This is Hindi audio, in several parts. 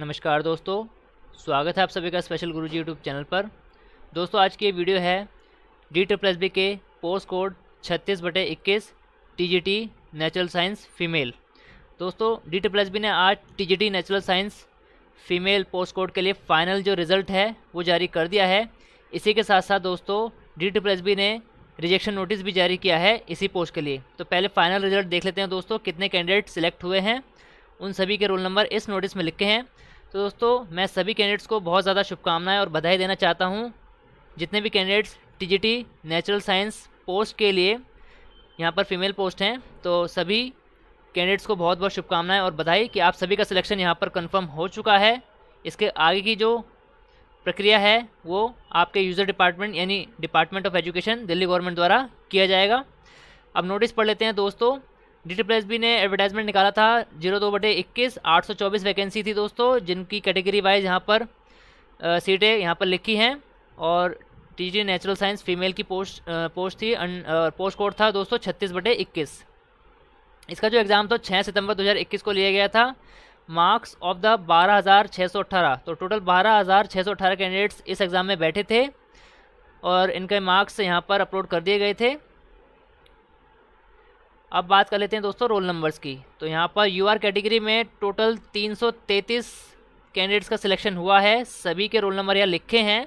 नमस्कार दोस्तों स्वागत है आप सभी का स्पेशल गुरुजी यूट्यूब चैनल पर दोस्तों आज की ये वीडियो है डी ट्रिपल एस बी के पोस्ट कोड छत्तीस बटे इक्कीस T G T natural science female दोस्तों डी ट्रिपल एस बी ने आज T G T natural science female post code के लिए फाइनल जो रिज़ल्ट है वो जारी कर दिया है इसी के साथ साथ दोस्तों डी ट्रिपल एस बी ने रिजेक्शन नोटिस भी जारी किया है इसी पोस्ट के लिए तो पहले फाइनल रिजल्ट देख लेते हैं दोस्तों कितने कैंडिडेट सिलेक्ट हुए हैं उन सभी के रोल नंबर इस नोटिस में लिखे हैं तो दोस्तों मैं सभी कैंडिडेट्स को बहुत ज़्यादा शुभकामनाएं और बधाई देना चाहता हूँ जितने भी candidates TGT natural science post के लिए यहाँ पर फीमेल पोस्ट हैं तो सभी कैंडिडेट्स को बहुत बहुत शुभकामनाएं और बधाई कि आप सभी का सिलेक्शन यहाँ पर कंफर्म हो चुका है इसके आगे की जो प्रक्रिया है वो आपके यूज़र डिपार्टमेंट यानी department of education Delhi government द्वारा किया जाएगा अब नोटिस पढ़ लेते हैं दोस्तों डी प्लस बी ने एडवर्टाइजमेंट निकाला था जीरो दो बटे इक्कीस आठ सौ चौबीस वैकेंसी थी दोस्तों जिनकी कैटेगरी वाइज यहाँ पर सीटें यहाँ पर लिखी हैं और टीजी नेचुरल साइंस फीमेल की पोस्ट पोस्ट थी पोस्ट कोड था दोस्तों छत्तीस बटे इक्कीस इसका जो एग्ज़ाम था छः सितंबर 2021 को लिया गया था मार्क्स ऑफ द 12,618 तो टोटल 12,618 कैंडिडेट्स इस एग्ज़ाम में बैठे थे और इनके मार्क्स यहाँ पर अपलोड कर दिए गए थे अब बात कर लेते हैं दोस्तों रोल नंबर्स की तो यहाँ पर यू कैटेगरी में टोटल 333 कैंडिडेट्स का सिलेक्शन हुआ है सभी के रोल नंबर यहाँ लिखे हैं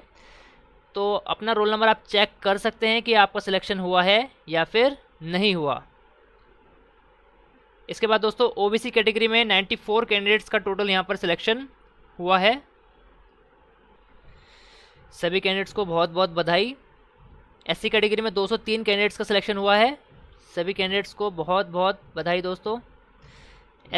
तो अपना रोल नंबर आप चेक कर सकते हैं कि आपका सिलेक्शन हुआ है या फिर नहीं हुआ इसके बाद दोस्तों ओबीसी कैटेगरी में 94 कैंडिडेट्स का टोटल यहाँ पर सिलेक्शन हुआ है सभी कैंडिडेट्स को बहुत बहुत बधाई एससी कैटेगरी में 203 कैंडिडेट्स का सिलेक्शन हुआ है सभी कैंडिडेट्स को बहुत बहुत बधाई दोस्तों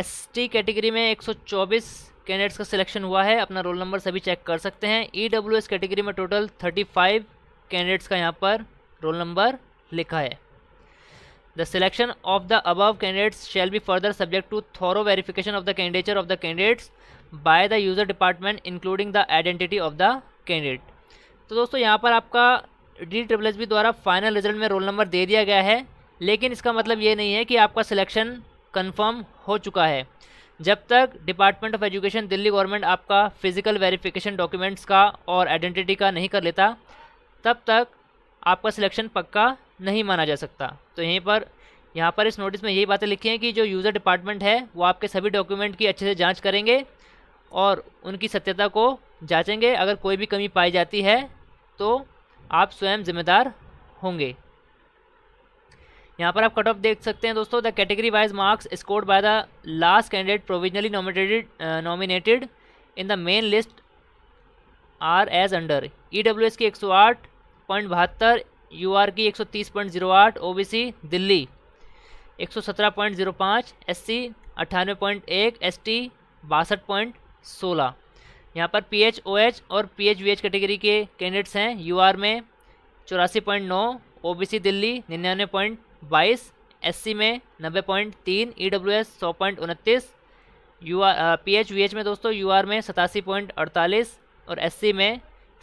एसटी कैटेगरी में 124 कैंडिडेट्स का सिलेक्शन हुआ है अपना रोल नंबर सभी चेक कर सकते हैं ईडब्ल्यूएस e कैटेगरी में टोटल 35 कैंडिडेट्स का यहाँ पर रोल नंबर लिखा है the selection of the above candidates shall be further subject to thorough verification of the candidature of the candidates by the user department including the identity of the candidate तो दोस्तों यहाँ पर आपका डी ट्रिपल एस बी द्वारा फाइनल रिजल्ट में रोल नंबर दे दिया गया है लेकिन इसका मतलब ये नहीं है कि आपका सिलेक्शन कंफर्म हो चुका है जब तक department of education Delhi government आपका फ़िज़िकल वेरिफिकेशन डॉक्यूमेंट्स का और आइडेंटिटी का नहीं कर लेता तब तक आपका सिलेक्शन पक्का नहीं माना जा सकता तो यहीं पर यहाँ पर इस नोटिस में यही बातें लिखी हैं कि जो यूज़र डिपार्टमेंट है वो आपके सभी डॉक्यूमेंट की अच्छे से जाँच करेंगे और उनकी सत्यता को जाँचेंगे अगर कोई भी कमी पाई जाती है तो आप स्वयं जिम्मेदार होंगे यहाँ पर आप कट ऑफ देख सकते हैं दोस्तों the category wise marks scored by the last candidate provisionally nominated nominated in the main list are as under E W S की एक सौ आठ पॉइंट बहत्तर यू आर की एक सौ तीस पॉइंट जीरो आठ ओ बी सी दिल्ली एक सौ सत्रह पॉइंट जीरो पाँच एस सी अट्ठानवे पॉइंट एक एस टी बासठ पॉइंट सोलह यहाँ पर पी एच ओ एच और P H V H category के कैंडिडेट्स हैं यू आर में चौरासी पॉइंट नौ ओ बी सी दिल्ली निन्यानवे पॉइंट बाईस एस में नब्बे पॉइंट तीन ई डब्ल्यू एस सौ पॉइंट उनतीस U R P H V H में दोस्तों यू आर में सतासी पॉइंट अड़तालीस और एस में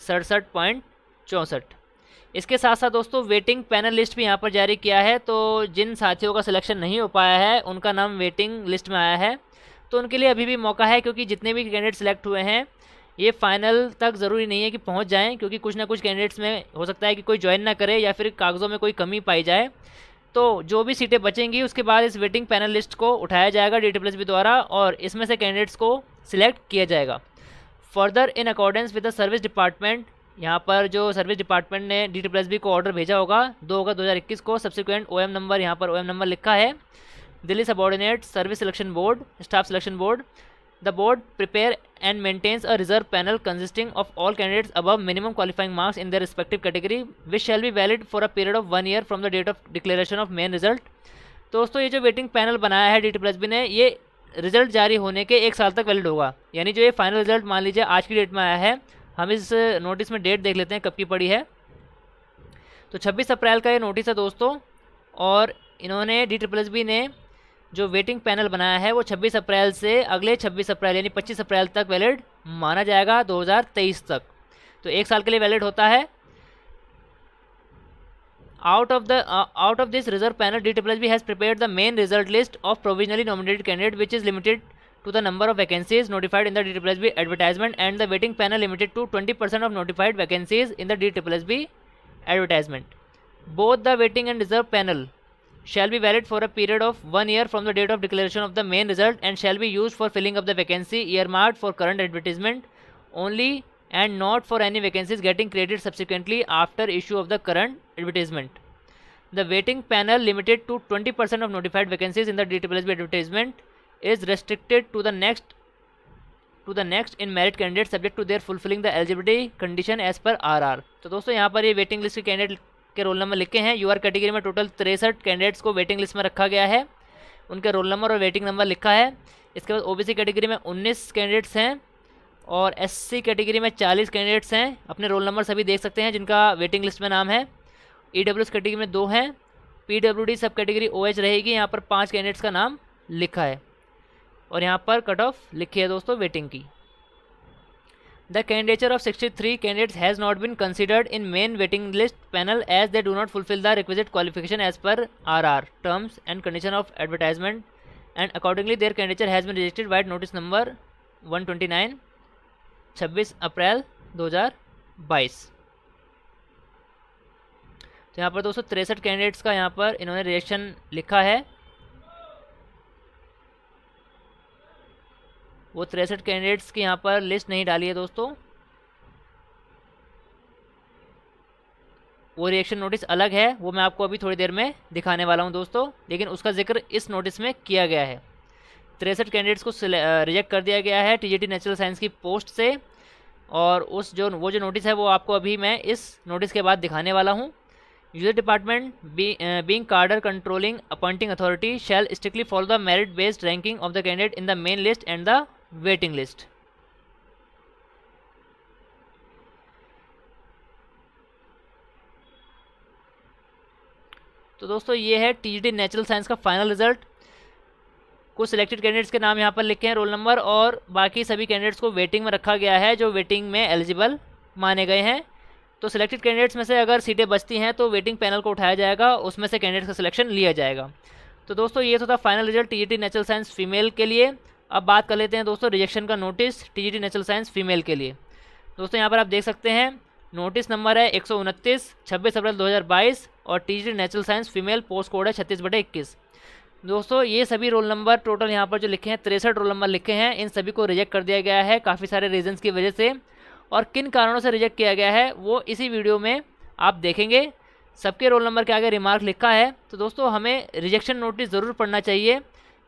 सड़सठ पॉइंट चौंसठ इसके साथ साथ दोस्तों वेटिंग पैनल लिस्ट भी यहाँ पर जारी किया है तो जिन साथियों का सिलेक्शन नहीं हो पाया है उनका नाम वेटिंग लिस्ट में आया है तो उनके लिए अभी भी मौका है क्योंकि जितने भी कैंडिडेट सिलेक्ट हुए हैं ये फाइनल तक ज़रूरी नहीं है कि पहुँच जाएँ क्योंकि कुछ ना कुछ कैंडिडेट्स में हो सकता है कि कोई ज्वाइन ना करे या फिर कागज़ों में कोई कमी पाई जाए तो जो भी सीटें बचेंगी उसके बाद इस वेटिंग पैनल लिस्ट को उठाया जाएगा डी टी द्वारा और इसमें से कैंडिडेट्स को सिलेक्ट किया जाएगा further in accordance with the service department यहाँ पर जो सर्विस डिपार्टमेंट ने डी टी को ऑर्डर भेजा होगा दो अगस्त दो को सब्सिक्वेंट ओ नंबर यहाँ पर ओ नंबर लिखा है Delhi subordinate service selection board staff selection board the board prepare and maintains a reserve panel consisting of all candidates above minimum qualifying marks in their respective category which shall be valid for a period of one year from the date of declaration of main result तो दोस्तों ये जो वेटिंग पैनल बनाया है डी टी प्लस बी ने ये रिजल्ट जारी होने के एक साल तक वैलिड होगा यानी जो ये फाइनल रिजल्ट मान लीजिए आज की डेट में आया है हम इस नोटिस में डेट देख लेते हैं कब की पड़ी है तो 26 अप्रैल का ये नोटिस है दोस्तों और इन्होंने डी ट्रिपल एस बी ने जो वेटिंग पैनल बनाया है वो 26 अप्रैल से अगले 26 अप्रैल यानी 25 अप्रैल तक वैलिड माना जाएगा 2023 तक तो एक साल के लिए वैलिड होता है out of the out of this reserve panel D W has prepare the main result list of provisionally nominated candidate which is limited to the number of vacancies notified in the D W B advertisement and the waiting panel limited to twenty percent of notified vacancies in the D W B advertisement both the waiting and reserve panel shall be valid for a period of one year from the date of declaration of the main result and shall be used for filling up the vacancy earmarked for current advertisement only and not for any vacancies getting created subsequently after issue of the current advertisement. The waiting panel limited to 20% of notified vacancies in the DWSB advertisement is restricted to the next to the next in merit candidate, subject to their fulfilling the eligibility condition as per RR. So, दोस्तों यहाँ पर ये waiting list के candidate के रोल नंबर लिखे हैं यूआर कैटेगरी में टोटल तिरसठ कैंडिडेट्स को वेटिंग लिस्ट में रखा गया है उनके रोल नंबर और वेटिंग नंबर लिखा है इसके बाद ओबीसी कैटेगरी में 19 कैंडिडेट्स हैं और एससी कैटेगरी में 40 कैंडिडेट्स हैं अपने रोल नंबर सभी देख सकते हैं जिनका वेटिंग लिस्ट में नाम है ई e कैटेगरी में दो हैं पी सब कैटेगरी ओ रहेगी यहाँ पर पाँच कैंडिडेट्स का नाम लिखा है और यहाँ पर कट ऑफ लिखी है दोस्तों वेटिंग की the candidature of sixty three candidate has not been considered in main waiting list panel as they do not fulfil the requisite qualification as per R R terms and condition of advertisement and accordingly their candidature has been registered vide notice number one twenty April 2022. तो यहाँ पर दोस्तों तिरसठ कैंडिडेट्स का यहाँ पर इन्होंने रजिस्ट्रेशन लिखा है वो तिरसठ कैंडिडेट्स की यहाँ पर लिस्ट नहीं डाली है दोस्तों वो रिएक्शन नोटिस अलग है वो मैं आपको अभी थोड़ी देर में दिखाने वाला हूँ दोस्तों लेकिन उसका जिक्र इस नोटिस में किया गया है तिरसठ कैंडिडेट्स को रिजेक्ट कर दिया गया है टीजीटी नेचुरल साइंस की पोस्ट से और उस जो वो जो नोटिस है वो आपको अभी मैं इस नोटिस के बाद दिखाने वाला हूँ user department being cadre controlling appointing authority shall strictly follow the merit based ranking of the candidate in the main list and the waiting list तो दोस्तों ये है टीजीडी नेचुरल साइंस का फाइनल रिजल्ट कुछ सिलेक्टेड कैंडिडेट्स के नाम यहाँ पर लिखे हैं रोल नंबर और बाकी सभी कैंडिडेट्स को वेटिंग में रखा गया है जो वेटिंग में एलिजिबल माने गए हैं तो सिलेक्टेड कैंडिडेट्स में से अगर सीटें बचती हैं तो वेटिंग पैनल को उठाया जाएगा उसमें से कैंडिडेट्स का सिलेक्शन लिया जाएगा तो दोस्तों ये तो था final result T natural science female के लिए अब बात कर लेते हैं दोस्तों रिजेक्शन का notice T natural science female के लिए दोस्तों यहाँ पर आप देख सकते हैं नोटिस नंबर है एक सौ उनतीस छब्बीस अप्रैल दो और T natural science female post code है छत्तीस बटे इक्कीस दोस्तों ये सभी रोल नंबर टोटल यहाँ पर जो लिखे हैं तिरसठ रोल नंबर लिखे हैं इन सभी को रिजेक्ट कर दिया गया है काफ़ी सारे रीजंस की वजह से और किन कारणों से रिजेक्ट किया गया है वो इसी वीडियो में आप देखेंगे सबके रोल नंबर के आगे रिमार्क लिखा है तो दोस्तों हमें रिजेक्शन नोटिस ज़रूर पढ़ना चाहिए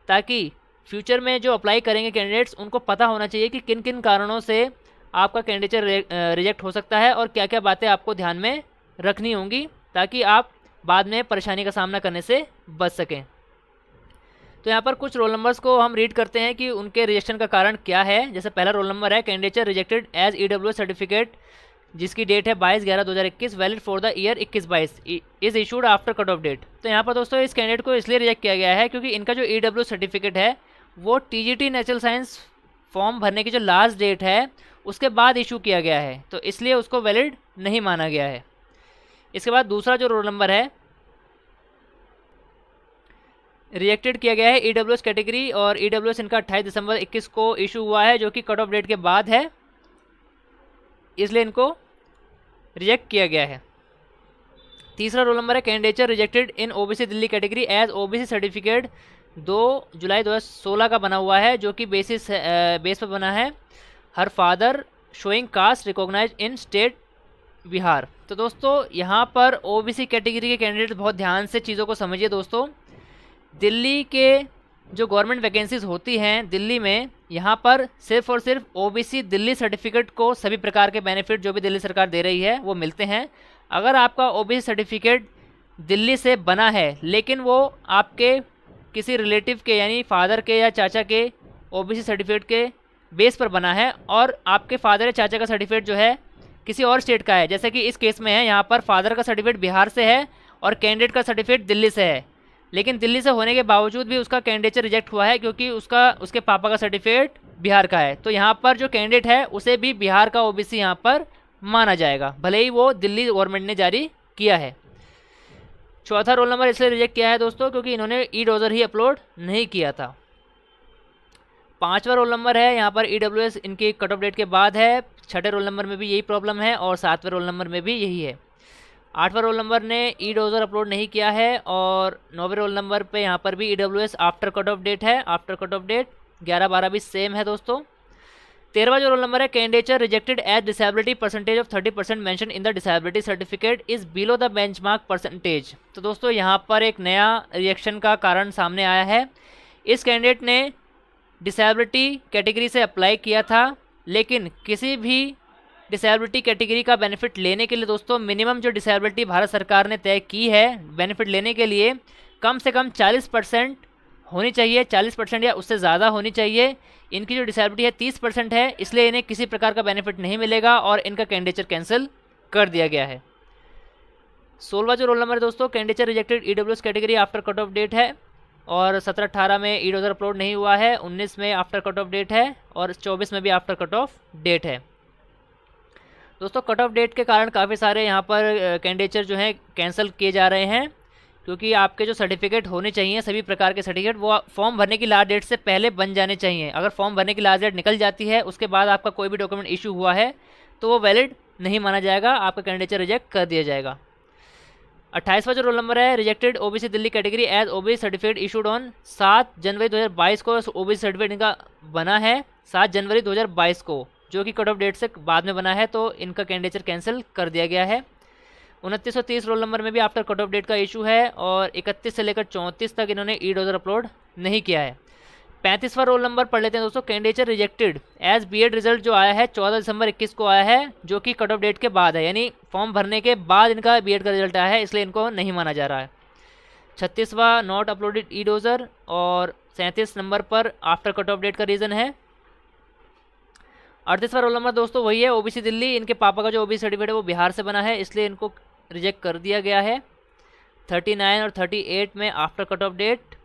ताकि फ्यूचर में जो अप्लाई करेंगे कैंडिडेट्स उनको पता होना चाहिए कि किन किन कारणों से आपका कैंडिडेचर रिजेक्ट हो सकता है और क्या क्या बातें आपको ध्यान में रखनी होंगी ताकि आप बाद में परेशानी का सामना करने से बच सकें तो यहाँ पर कुछ रोल नंबर्स को हम रीड करते हैं कि उनके रिजेक्शन का कारण क्या है जैसे पहला रोल नंबर है candidature rejected as E W certificate जिसकी डेट है बाईस ग्यारह दो हज़ार इक्कीस वैलिड फॉर द ईयर इक्कीस बाईस is issued after cut off date तो यहाँ पर दोस्तों इस कैंडिडेट को इसलिए रिजेक्ट किया गया है क्योंकि इनका जो ई डब्ल्यू सर्टिफिकेट है वो T T natural science form भरने की जो लास्ट डेट है उसके बाद इशू किया गया है तो इसलिए उसको वैलिड नहीं माना गया है इसके बाद दूसरा जो रोल नंबर है रिजेक्टेड किया गया है ई डब्ल्यू एस कैटेगरी और ई डब्ल्यू एस इनका अट्ठाईस दिसंबर इक्कीस को इशू हुआ है जो कि कट ऑफ डेट के बाद है इसलिए इनको रिजेक्ट किया गया है तीसरा रोल नंबर है candidature rejected in OBC Delhi category as OBC certificate दो जुलाई 2016 का बना हुआ है जो कि बेसिस बेस पर बना है her father showing caste recognize in state Bihar तो दोस्तों यहाँ पर ओबीसी कैटेगरी के कैंडिडेट बहुत ध्यान से चीज़ों को समझिए दोस्तों दिल्ली के जो गवर्नमेंट वैकेंसीज होती हैं दिल्ली में यहाँ पर सिर्फ और सिर्फ ओबीसी दिल्ली सर्टिफिकेट को सभी प्रकार के बेनिफिट जो भी दिल्ली सरकार दे रही है वो मिलते हैं अगर आपका ओबीसी सर्टिफिकेट दिल्ली से बना है लेकिन वो आपके किसी रिलेटिव के यानी फादर के या चाचा के ओबीसी सर्टिफिकेट के बेस पर बना है और आपके फादर या चाचा का सर्टिफिकेट जो है किसी और स्टेट का है जैसे कि इस केस में है यहाँ पर फादर का सर्टिफिकेट बिहार से है और कैंडिडेट का सर्टिफिकेट दिल्ली से है लेकिन दिल्ली से होने के बावजूद भी उसका कैंडिडेचर रिजेक्ट हुआ है क्योंकि उसका उसके पापा का सर्टिफिकेट बिहार का है तो यहाँ पर जो कैंडिडेट है उसे भी बिहार का ओबीसी यहाँ पर माना जाएगा भले ही वो दिल्ली गवर्नमेंट ने जारी किया है चौथा रोल नंबर इसलिए रिजेक्ट किया है दोस्तों क्योंकि इन्होंने ई डोजर ही अपलोड नहीं किया था पाँचवा रोल नंबर है यहाँ पर ई डब्ल्यू एस इनकी कट ऑफ डेट के बाद है छठे रोल नंबर में भी यही प्रॉब्लम है और सातवें रोल नंबर में भी यही है आठवां रोल नंबर ने ई डोजर अपलोड नहीं किया है और नौवें रोल नंबर पे यहाँ पर भी E W S after cut off date है आफ्टर कट ऑफ डेट ग्यारह बारह भी सेम है दोस्तों तेरहवा जो रोल नंबर है candidature rejected as disability percentage of thirty percent mentioned in the disability certificate is below the benchmark percentage तो दोस्तों यहाँ पर एक नया रिएक्शन का कारण सामने आया है इस कैंडिडेट ने डिसेबिलिटी कैटेगरी से अप्लाई किया था लेकिन किसी भी डिसेबिलिटी कैटेगरी का बेनिफिट लेने के लिए दोस्तों मिनिमम जो डिसेबिलिटी भारत सरकार ने तय की है बेनिफिट लेने के लिए कम से कम 40 परसेंट होनी चाहिए 40 परसेंट या उससे ज़्यादा होनी चाहिए इनकी जो डिसेबिलिटी है 30 परसेंट है इसलिए इन्हें किसी प्रकार का बेनिफिट नहीं मिलेगा और इनका कैंडिडेचर कैंसिल कर दिया गया है सोलवा जो रोल नंबर है दोस्तों candidature rejected E category after cut off date है और सत्रह अठारह में ई e अपलोड नहीं हुआ है उन्नीस में आफ्टर कट ऑफ डेट है और चौबीस में भी आफ्टर कट ऑफ डेट है दोस्तों कट ऑफ डेट के कारण काफ़ी सारे यहाँ पर कैंडिडेचर जो हैं कैंसिल किए जा रहे हैं क्योंकि आपके जो सर्टिफिकेट होने चाहिए सभी प्रकार के सर्टिफिकेट वो फॉर्म भरने की लास्ट डेट से पहले बन जाने चाहिए अगर फॉर्म भरने की लास्ट डेट निकल जाती है उसके बाद आपका कोई भी डॉक्यूमेंट इशू हुआ है तो वो वैलिड नहीं माना जाएगा आपका कैंडिडेचर रिजेक्ट कर दिया जाएगा अट्ठाईसवा जो रोल नंबर है rejected OBC Delhi category as OBC certificate issued on सात जनवरी 2022 को ओबीसी सर्टिफिकेट इनका बना है सात जनवरी 2022 को जो कि कट ऑफ डेट से बाद में बना है तो इनका कैंडिडेचर कैंसिल कर दिया गया है उनतीस सौ तीस रोल नंबर में भी आफ्टर कट ऑफ डेट का इशू है और इकतीस से लेकर चौंतीस तक इन्होंने ई डोजर अपलोड नहीं किया है पैंतीसवां रोल नंबर पढ़ लेते हैं दोस्तों candidature rejected as Ed result जो आया है चौदह दिसंबर इक्कीस को आया है जो कि कट ऑफ डेट के बाद है यानी फॉर्म भरने के बाद इनका बी का रिजल्ट आया है इसलिए इनको नहीं माना जा रहा है छत्तीसवा नॉट अपलोडेड ई डोजर और सैंतीस नंबर पर आफ्टर कट ऑफ डेट का रीज़न है अड़तीसवा रोल नंबर दोस्तों वही है ओबीसी दिल्ली इनके पापा का जो ओबीसी सर्टिफिकेट है वो बिहार से बना है इसलिए इनको रिजेक्ट कर दिया गया है 39 और 38 में आफ्टर कट ऑफ डेट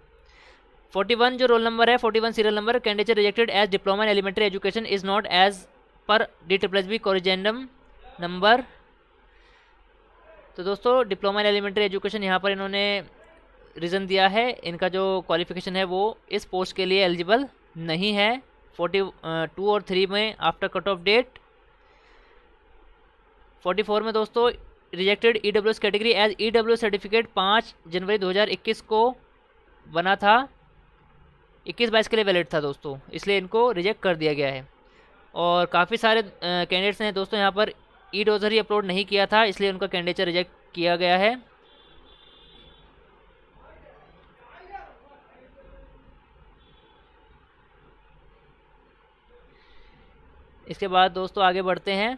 41 जो रोल नंबर है 41 serial number candidate rejected as diploma in elementary education is not as per D triple S B corrigendum number तो दोस्तों डिप्लोमा इन एलिमेंट्री एजुकेशन यहाँ पर इन्होंने रीज़न दिया है इनका जो क्वालिफिकेशन है वो इस पोस्ट के लिए एलिजिबल नहीं है फोर्टी टू और थ्री में after cut off date forty four में दोस्तों rejected E W S category as E W certificate पाँच जनवरी 2021 को बना था 21 बाईस के लिए वैलिड था दोस्तों इसलिए इनको रिजेक्ट कर दिया गया है और काफ़ी सारे कैंडिडेट्स ने दोस्तों यहाँ पर ई e डोजर ही अपलोड नहीं किया था इसलिए उनका कैंडिडेचर रिजेक्ट किया गया है इसके बाद दोस्तों आगे बढ़ते हैं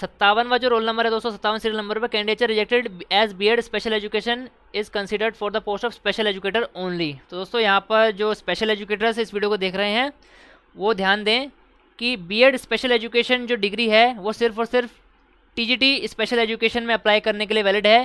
सत्तावनवा जो रोल नंबर है दोस्तों सत्तावन सीरियल नंबर पर candidate rejected as B Ed special education is considered for the post of special educator only तो दोस्तों यहाँ पर जो स्पेशल एजुकेटर्स इस वीडियो को देख रहे हैं वो ध्यान दें कि बीएड स्पेशल एजुकेशन जो डिग्री है वो सिर्फ और सिर्फ टी स्पेशल एजुकेशन में अप्लाई करने के लिए वैलिड है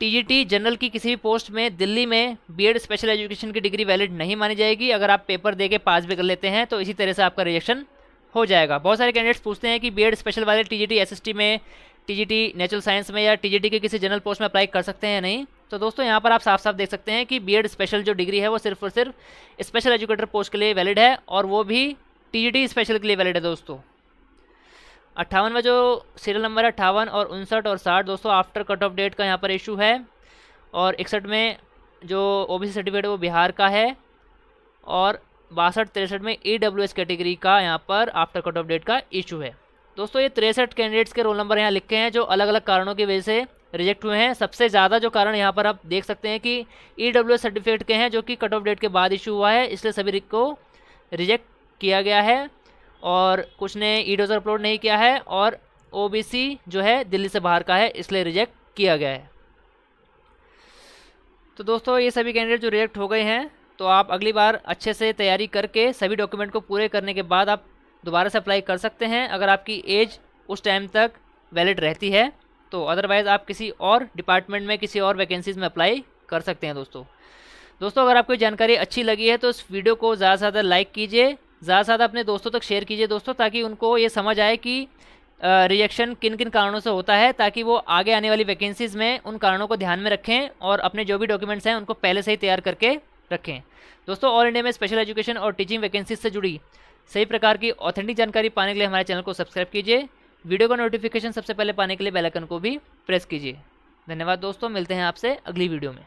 टी जनरल की किसी भी पोस्ट में दिल्ली में एड स्पेशल एजुकेशन की डिग्री वैलिड नहीं मानी जाएगी अगर आप पेपर दे के पास भी कर लेते हैं तो इसी तरह से आपका रिजेक्शन हो जाएगा बहुत सारे कैंडिडेट्स पूछते हैं कि बी स्पेशल वाले टी जी में टी नेचुरल साइंस में या टी के किसी जनरल पोस्ट में अप्लाई कर सकते हैं नहीं तो दोस्तों यहाँ पर आप साफ साफ देख सकते हैं कि बी स्पेशल जो डिग्री है वो सिर्फ और सिर्फ स्पेशल एजुकेटर पोस्ट के लिए वैलिड है और वो भी टी स्पेशल के लिए वैलिड है दोस्तों में जो सीरियल नंबर है अट्ठावन और उनसठ और साठ दोस्तों आफ्टर कट ऑफ डेट का यहाँ पर इशू है और इकसठ में जो ओबीसी सर्टिफिकेट है वो बिहार का है और बासठ तिरसठ में ई कैटेगरी का यहाँ पर आफ्टर कट ऑफ डेट का इशू है दोस्तों ये तिरसठ कैंडिडेट्स के रोल नंबर यहाँ लिखे हैं जो अलग अलग कारणों की वजह से रिजेक्ट हुए हैं सबसे ज़्यादा जो कारण यहाँ पर आप देख सकते हैं कि ई सर्टिफिकेट के हैं जो कि कट ऑफ डेट के बाद इशू हुआ है इसलिए सभी को रिजेक्ट किया गया है और कुछ ने ई डोजर अपलोड नहीं किया है और सी जो है दिल्ली से बाहर का है इसलिए रिजेक्ट किया गया है तो दोस्तों ये सभी कैंडिडेट जो रिजेक्ट हो गए हैं तो आप अगली बार अच्छे से तैयारी करके सभी डॉक्यूमेंट को पूरे करने के बाद आप दोबारा से अप्लाई कर सकते हैं अगर आपकी एज उस टाइम तक वैलिड रहती है तो अदरवाइज़ आप किसी और डिपार्टमेंट में किसी और वैकेंसीज़ में अप्लाई कर सकते हैं दोस्तों दोस्तों अगर आपको जानकारी अच्छी लगी है तो इस वीडियो को ज़्यादा से ज़्यादा लाइक कीजिए ज़्यादा से ज़्यादा अपने दोस्तों तक शेयर कीजिए दोस्तों ताकि उनको ये समझ आए कि रिजेक्शन किन किन कारणों से होता है ताकि वो आगे आने वाली वैकेंसीज़ में उन कारणों को ध्यान में रखें और अपने जो भी डॉक्यूमेंट्स हैं उनको पहले से ही तैयार करके रखें दोस्तों ऑल इंडिया में स्पेशल एजुकेशन और टीचिंग वैकेंसी से जुड़ी सही प्रकार की ऑथेंटिक जानकारी पाने के लिए हमारे चैनल को सब्सक्राइब कीजिए वीडियो का नोटिफिकेशन सबसे पहले पाने के लिए बेलाइकन को भी प्रेस कीजिए धन्यवाद दोस्तों मिलते हैं आपसे अगली वीडियो में